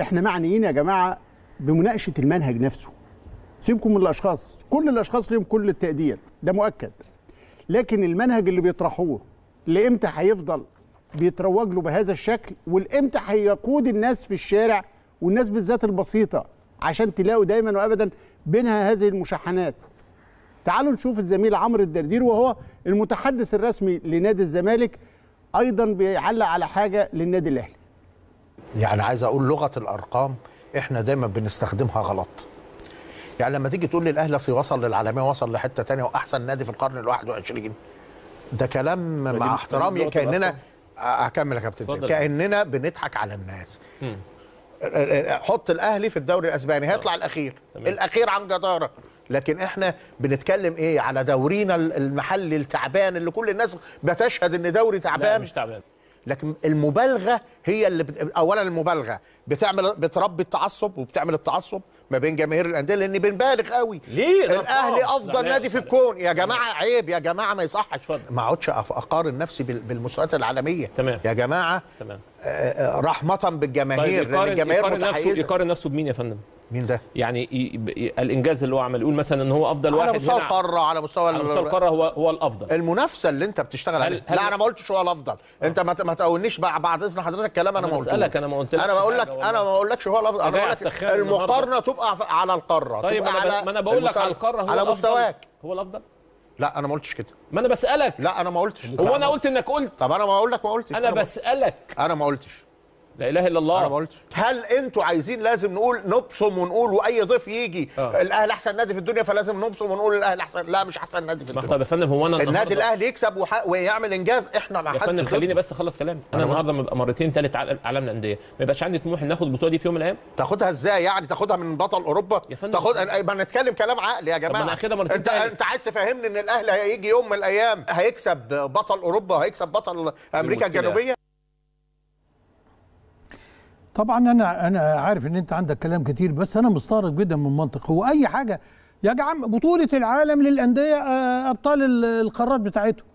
احنا معنيين يا جماعه بمناقشه المنهج نفسه سيبكم من الاشخاص كل الاشخاص لهم كل التقدير ده مؤكد لكن المنهج اللي بيطرحوه لامتى هيفضل بيتروج له بهذا الشكل والامتى هيقود الناس في الشارع والناس بالذات البسيطه عشان تلاقوا دايما وابدا بينها هذه المشاحنات تعالوا نشوف الزميل عمرو الدردير وهو المتحدث الرسمي لنادي الزمالك ايضا بيعلق على حاجه للنادي الاهلي يعني عايز اقول لغه الارقام احنا دايما بنستخدمها غلط يعني لما تيجي تقول لي الاهلي وصل للعالميه وصل لحته تانية واحسن نادي في القرن ال21 ده كلام مع احترامي كاننا اكمل يا كابتن كاننا بنضحك على الناس حط الاهلي في الدوري الاسباني هيطلع آه. الاخير تمام. الاخير عن جداره لكن احنا بنتكلم ايه على دورينا المحلي التعبان اللي كل الناس بتشهد ان دوري تعبان لا مش تعبان لكن المبالغه هي اللي اولا المبالغه بتعمل بتربي التعصب وبتعمل التعصب ما بين جماهير الانديه لان بنبالغ قوي ليه الاهلي افضل نادي في الكون يا جماعه عيب يا جماعه ما يصحش ما اقعدش اقارن نفسي بالمستويات العالميه تمام. يا جماعه تمام. آه، آه، رحمه بالجماهير طيب يقارن لان الجماهير يقارن نفسه يقارن نفسه بمين يا فندم مين ده؟ يعني الانجاز اللي هو عمل يقول مثلا ان هو افضل واحد على مستوى القاره على مستوى على مستوى القاره هو هو الافضل المنافسه اللي انت بتشتغل عليها لا انا ما قلتش هو الافضل أه. انت ما تقولنيش بعد اذن حضرتك كلام انا ما قلتش انا ما قلت انا بقول لك انا ما بقولكش هو الافضل انا بقول لك المقارنه تبقى على القاره طيب ما انا بقول لك على القاره هو على مستواك هو الافضل لا انا ما قلتش كده ما انا بسالك لا انا ما قلتش هو انا قلت انك قلت طب انا ما اقول لك ما قلتش انا بسالك انا ما قلتش لا اله الا الله انا ما قلتش هل انتوا عايزين لازم نقول نبصم ونقول واي ضيف يجي آه. الاهلي احسن نادي في الدنيا فلازم نبصم ونقول الاهلي احسن لا مش احسن نادي في الدنيا طب يا فندم هو انا النادي الاهلي يكسب ويعمل انجاز احنا ما حدش يا فندم خليني بس اخلص كلامي انا النهارده ببقى مرتين ثالث عالم الانديه ما يبقاش عندي طموح ان اخد البطوله دي في يوم من الايام تاخدها ازاي يعني تاخدها من بطل اوروبا تاخد ما نتكلم كلام عقلي يا جماعه انا اخدها مرتين انت انت عايز تفهمني ان الاهلي هيجي يوم من الايام هيكسب بطل اوروبا هيكسب بطل امريكا الجنوبيه طبعا انا انا عارف ان انت عندك كلام كتير بس انا مستغرب جدا من منطق هو اي حاجه يا جماعه بطوله العالم للانديه آه، ابطال القارات بتاعتهم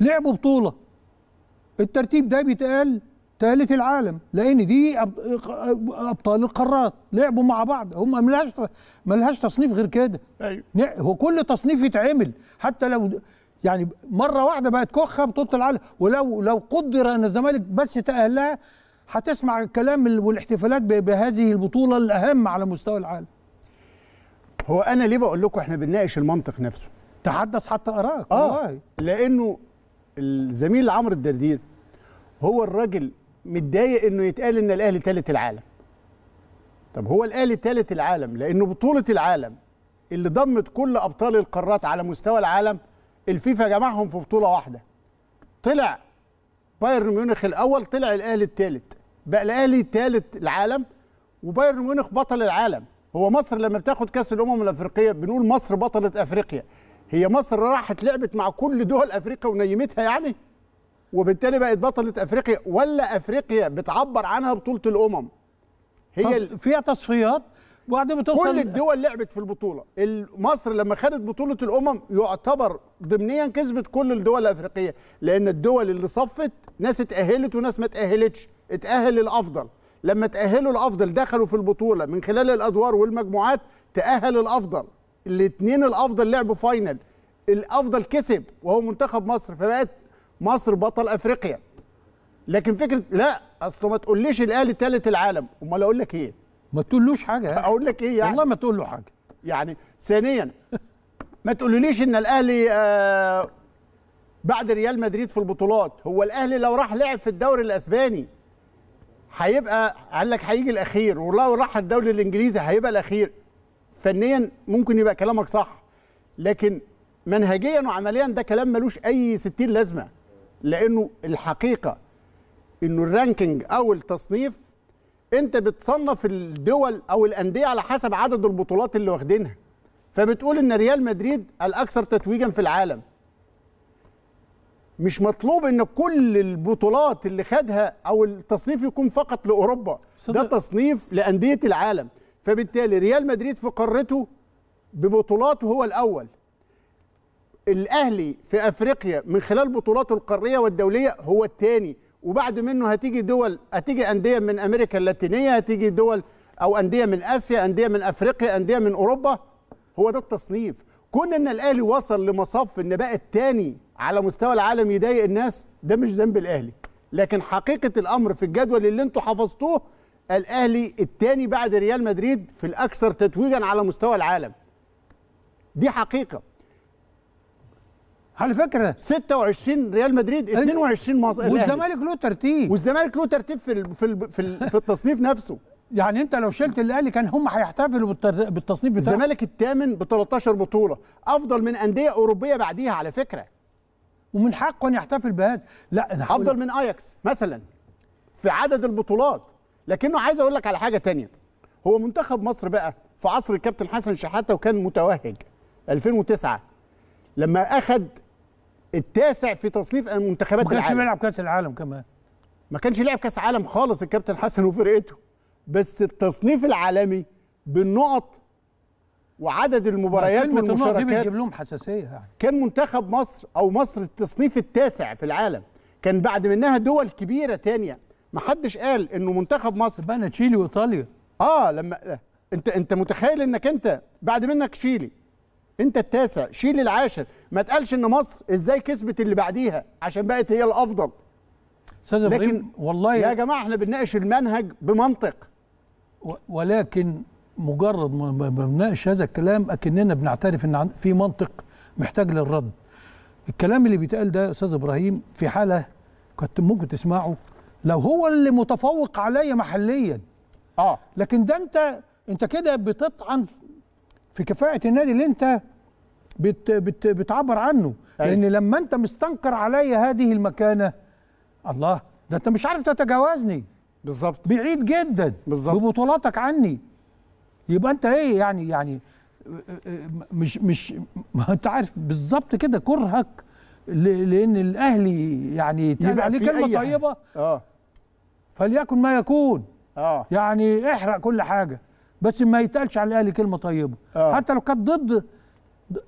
لعبوا بطوله الترتيب ده بيتقال ثالث العالم لان دي ابطال القارات لعبوا مع بعض هم ملهاش ملهاش تصنيف غير كده ايوه هو كل تصنيف يتعمل حتى لو يعني مره واحده بقت كوخه بطوله العالم ولو لو قدر ان الزمالك بس تاهلها هتسمع الكلام والاحتفالات بهذه البطوله الاهم على مستوى العالم هو انا ليه بقول لكم احنا بنناقش المنطق نفسه تحدث حتى اراك آه والله لانه الزميل عمرو الدردير هو الراجل متضايق انه يتقال ان الاهلي ثالث العالم طب هو الاهلي ثالث العالم لانه بطوله العالم اللي ضمت كل ابطال القارات على مستوى العالم الفيفا جمعهم في بطوله واحده طلع بايرن ميونخ الاول طلع الاهلي الثالث بقى الاهلي ثالث العالم وبايرن ميونخ بطل العالم هو مصر لما بتاخد كاس الامم الافريقيه بنقول مصر بطله افريقيا هي مصر راحت لعبت مع كل دول افريقيا ونيمتها يعني وبالتالي بقت بطله افريقيا ولا افريقيا بتعبر عنها بطوله الامم هي فيها تصفيات وبعدين ما توصل كل الدول لعبت في البطوله مصر لما خدت بطوله الامم يعتبر ضمنيا كسبت كل الدول الافريقيه لان الدول اللي صفت ناس اتاهلت وناس ما اتاهلتش اتأهل للأفضل لما تأهلوا الأفضل دخلوا في البطولة من خلال الأدوار والمجموعات تأهل الأفضل الاثنين الأفضل لعبوا فاينل الأفضل كسب وهو منتخب مصر فبقت مصر بطل أفريقيا لكن فكرة لا أصل ما تقوليش الأهلي ثالث العالم أمال أقول لك إيه ما تقولوش حاجة يعني. أقول لك إيه يعني والله ما تقول له حاجة يعني ثانيا ما تقولوليش إن الأهلي آه بعد ريال مدريد في البطولات هو الأهلي لو راح لعب في الدوري الأسباني هيبقى قال لك هيجي الاخير ولو راح الدوري الانجليزي هيبقى الاخير فنيا ممكن يبقى كلامك صح لكن منهجيا وعمليا ده كلام ملوش اي ستين لازمه لانه الحقيقه انه الرانكينج او التصنيف انت بتصنف الدول او الانديه على حسب عدد البطولات اللي واخدينها فبتقول ان ريال مدريد الاكثر تتويجا في العالم مش مطلوب ان كل البطولات اللي خدها او التصنيف يكون فقط لاوروبا ده تصنيف لانديه العالم فبالتالي ريال مدريد في قارته ببطولاته هو الاول الاهلي في افريقيا من خلال بطولاته القاريه والدوليه هو الثاني وبعد منه هتيجي دول هتيجي انديه من امريكا اللاتينيه هتيجي دول او انديه من اسيا انديه من افريقيا انديه من اوروبا هو ده التصنيف كون ان الاهلي وصل لمصف ان بقى الثاني على مستوى العالم يضايق الناس ده مش ذنب الاهلي لكن حقيقه الامر في الجدول اللي انتم حفظتوه الاهلي الثاني بعد ريال مدريد في الاكثر تتويجا على مستوى العالم دي حقيقه على فكره 26 ريال مدريد 22 إيه؟ مصر والزمالك له ترتيب والزمالك له ترتيب في في في التصنيف نفسه يعني انت لو شلت الاهلي كان هم هيحتفلوا بالتصنيف بتاعه الزمالك الثامن ب 13 بطوله افضل من انديه اوروبيه بعديها على فكره ومن حقه ان يحتفل بهذا لا أنا افضل من اياكس مثلا في عدد البطولات لكنه عايز اقول لك على حاجه تانية هو منتخب مصر بقى في عصر الكابتن حسن شحاته وكان متوهج 2009 لما اخذ التاسع في تصنيف منتخبات العالم ما كانش بيلعب كاس العالم كمان ما كانش لعب كاس عالم خالص الكابتن حسن وفرقته بس التصنيف العالمي بالنقط وعدد المباريات والمشاركات بتجيب لهم حساسيه يعني. كان منتخب مصر او مصر التصنيف التاسع في العالم كان بعد منها دول كبيره تانية ما حدش قال انه منتخب مصر بقى تشيلي وايطاليا اه لما انت انت متخيل انك انت بعد منك تشيلي انت التاسع شيلي العاشر ما تقالش ان مصر ازاي كسبت اللي بعديها عشان بقت هي الافضل استاذ ابراهيم والله يا جماعه احنا بنناقش المنهج بمنطق ولكن مجرد ما بنناقش هذا الكلام اكننا بنعترف ان في منطق محتاج للرد الكلام اللي بيتقال ده يا استاذ ابراهيم في حاله كنت ممكن تسمعه لو هو اللي متفوق عليا محليا اه لكن ده انت انت كده بتطعن في كفاءه النادي اللي انت بت بت بتعبر عنه أي. لان لما انت مستنكر عليا هذه المكانه الله ده انت مش عارف تتجاوزني بالظبط بعيد جدا بالظبط ببطولاتك عني يبقى انت ايه يعني يعني مش مش ما انت عارف بالظبط كده كرهك لان الاهلي يعني يبقى عليه كلمه طيبه اه فليكن ما يكون اه يعني احرق كل حاجه بس ما يتقالش على الاهلي كلمه طيبه آه. حتى لو كانت ضد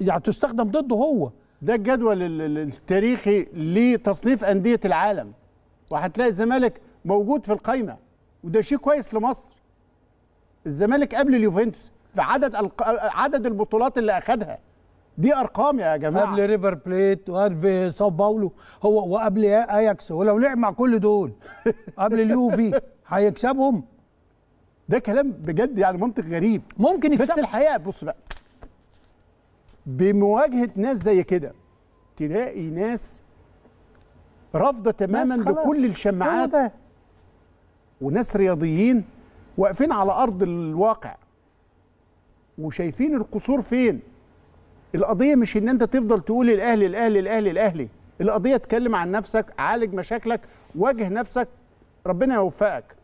يعني تستخدم ضده هو ده الجدول التاريخي لتصنيف انديه العالم وهتلاقي الزمالك موجود في القايمه وده شيء كويس لمصر الزمالك قبل اليوفنتوس في عدد عدد البطولات اللي اخذها دي ارقام يا جماعه قبل ريفر بليت وقبل ساو باولو هو وقبل اياكس ولو لعب مع كل دول قبل اليوفي هيكسبهم ده كلام بجد يعني منطق غريب ممكن يكسب بس الحقيقه بص بقى بمواجهه ناس زي كده تلاقي ناس رافضه تماما لكل الشماعات وناس رياضيين واقفين على ارض الواقع وشايفين القصور فين القضيه مش ان انت تفضل تقول الاهلي الاهلي الاهلي الاهلي القضيه اتكلم عن نفسك عالج مشاكلك واجه نفسك ربنا يوفقك